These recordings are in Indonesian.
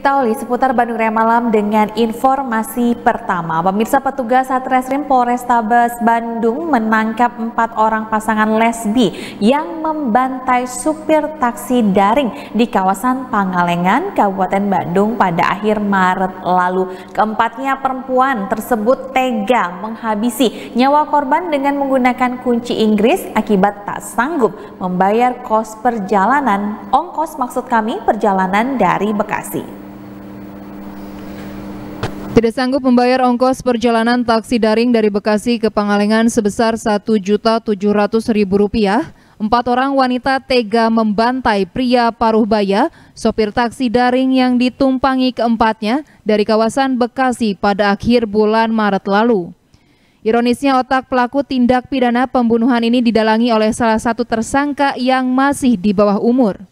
Kita oleh seputar Bandung Raya Malam dengan informasi pertama. Pemirsa petugas Satreskrim Polrestabes Bandung menangkap empat orang pasangan lesbi yang membantai supir taksi daring di kawasan Pangalengan, Kabupaten Bandung pada akhir Maret lalu. Keempatnya perempuan tersebut tega menghabisi nyawa korban dengan menggunakan kunci Inggris akibat tak sanggup membayar kos perjalanan, ongkos maksud kami perjalanan dari Bekasi. Tidak sanggup membayar ongkos perjalanan taksi daring dari Bekasi ke Pangalengan sebesar Rp1.700.000, empat orang wanita tega membantai pria paruh baya, sopir taksi daring yang ditumpangi keempatnya dari kawasan Bekasi pada akhir bulan Maret lalu. Ironisnya otak pelaku tindak pidana pembunuhan ini didalangi oleh salah satu tersangka yang masih di bawah umur.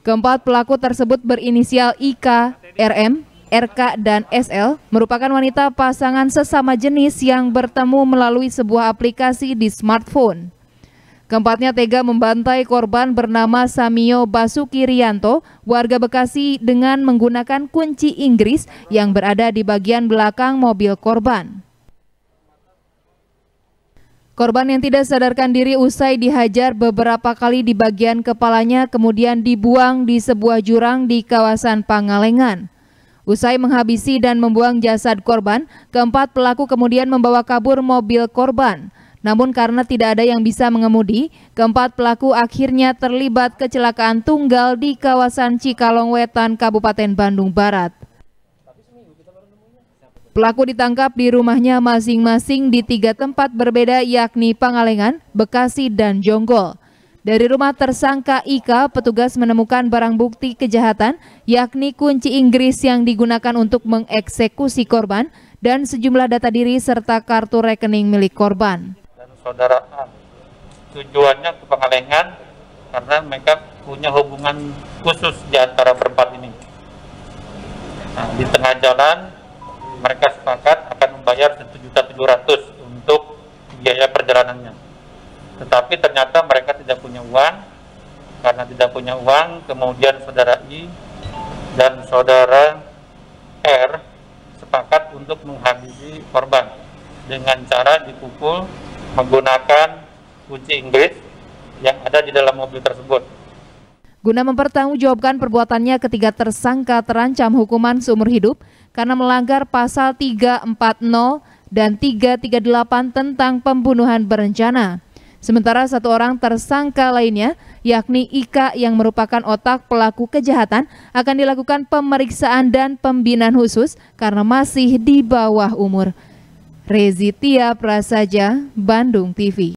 Keempat pelaku tersebut berinisial Ika, RM, RK, dan SL merupakan wanita pasangan sesama jenis yang bertemu melalui sebuah aplikasi di smartphone. Keempatnya tega membantai korban bernama Samio Basuki Rianto, warga Bekasi dengan menggunakan kunci Inggris yang berada di bagian belakang mobil korban. Korban yang tidak sadarkan diri usai dihajar beberapa kali di bagian kepalanya kemudian dibuang di sebuah jurang di kawasan Pangalengan. Usai menghabisi dan membuang jasad korban, keempat pelaku kemudian membawa kabur mobil korban. Namun karena tidak ada yang bisa mengemudi, keempat pelaku akhirnya terlibat kecelakaan tunggal di kawasan Cikalong Kabupaten Bandung Barat. Pelaku ditangkap di rumahnya masing-masing di tiga tempat berbeda yakni Pangalengan, Bekasi, dan Jonggol. Dari rumah tersangka Ika, petugas menemukan barang bukti kejahatan, yakni kunci Inggris yang digunakan untuk mengeksekusi korban dan sejumlah data diri serta kartu rekening milik korban. Dan saudara tujuannya ke Pangalengan karena mereka punya hubungan khusus di antara berempat ini. Nah, di tengah jalan mereka sepakat akan membayar ratus untuk biaya perjalanannya. Tetapi ternyata mereka tidak punya uang, karena tidak punya uang, kemudian saudara I dan saudara R sepakat untuk menghabisi korban dengan cara dipukul menggunakan kunci Inggris yang ada di dalam mobil tersebut. Guna mempertanggungjawabkan perbuatannya ketiga tersangka terancam hukuman seumur hidup karena melanggar pasal 340 dan 338 tentang pembunuhan berencana. Sementara satu orang tersangka lainnya, yakni Ika yang merupakan otak pelaku kejahatan, akan dilakukan pemeriksaan dan pembinaan khusus karena masih di bawah umur. Rezitia Prasaja, Bandung TV.